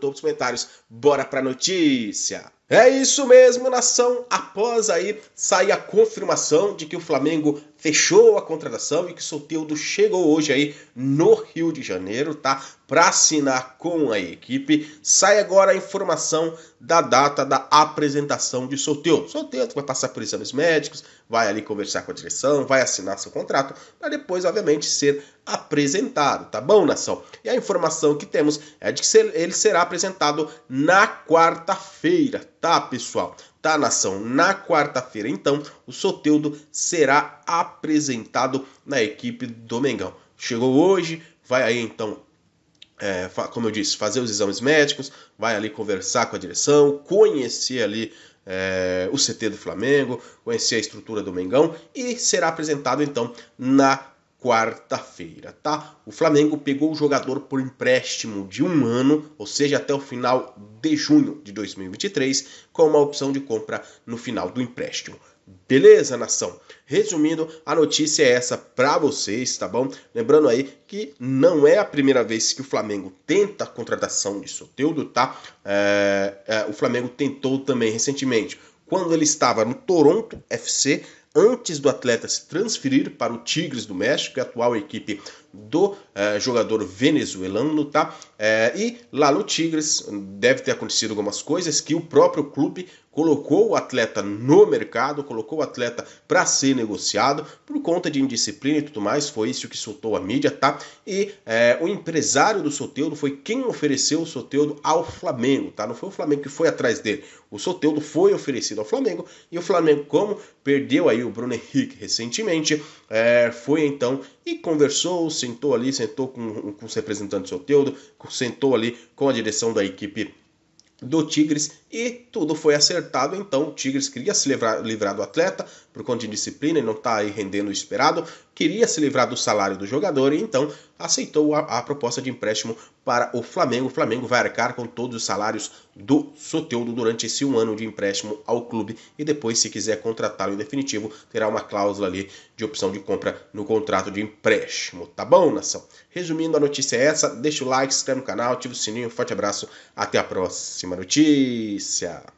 topo dos comentários. Bora pra notícia! É isso mesmo, nação. Após aí sair a confirmação de que o Flamengo fechou a contratação e que o Soteldo chegou hoje aí no Rio de Janeiro, tá? Para assinar com a equipe. Sai agora a informação da data da apresentação de Soteldo. Soteldo vai passar por exames médicos, vai ali conversar com a direção, vai assinar seu contrato para depois, obviamente, ser apresentado, tá bom, nação? E a informação que temos é de que ele será apresentado na quarta-feira Tá, pessoal? Tá, nação? Na quarta-feira, então, o Soteudo será apresentado na equipe do Mengão. Chegou hoje, vai aí então é, como eu disse, fazer os exames médicos, vai ali conversar com a direção, conhecer ali é, o CT do Flamengo, conhecer a estrutura do Mengão e será apresentado então na quarta-feira, tá? O Flamengo pegou o jogador por empréstimo de um ano, ou seja, até o final de junho de 2023, com uma opção de compra no final do empréstimo. Beleza, nação? Resumindo, a notícia é essa para vocês, tá bom? Lembrando aí que não é a primeira vez que o Flamengo tenta a contratação de Soteudo, tá? É, é, o Flamengo tentou também recentemente. Quando ele estava no Toronto FC, antes do atleta se transferir para o Tigres do México, é a atual equipe do eh, jogador venezuelano, tá? Eh, e lá no Tigres deve ter acontecido algumas coisas que o próprio clube colocou o atleta no mercado, colocou o atleta para ser negociado por conta de indisciplina e tudo mais. Foi isso que soltou a mídia, tá? E eh, o empresário do Soteudo foi quem ofereceu o Soteudo ao Flamengo, tá? Não foi o Flamengo que foi atrás dele. O Soteudo foi oferecido ao Flamengo e o Flamengo, como perdeu aí o Bruno Henrique recentemente, foi então e conversou, sentou ali, sentou com, com os representantes do Soteudo, sentou ali com a direção da equipe do Tigres e tudo foi acertado. Então o Tigres queria se livrar, livrar do atleta, por conta de disciplina e não está aí rendendo o esperado, queria se livrar do salário do jogador e então aceitou a, a, proposta de empréstimo para o Flamengo. O Flamengo vai arcar com todos os salários do Soteudo durante esse um ano de empréstimo ao clube e depois, se quiser contratá-lo em definitivo, terá uma cláusula ali de opção de compra no contrato de empréstimo. Tá bom, nação? Resumindo, a notícia é essa. Deixa o like, se inscreve no canal, ativa o sininho. Forte abraço. Até a próxima notícia.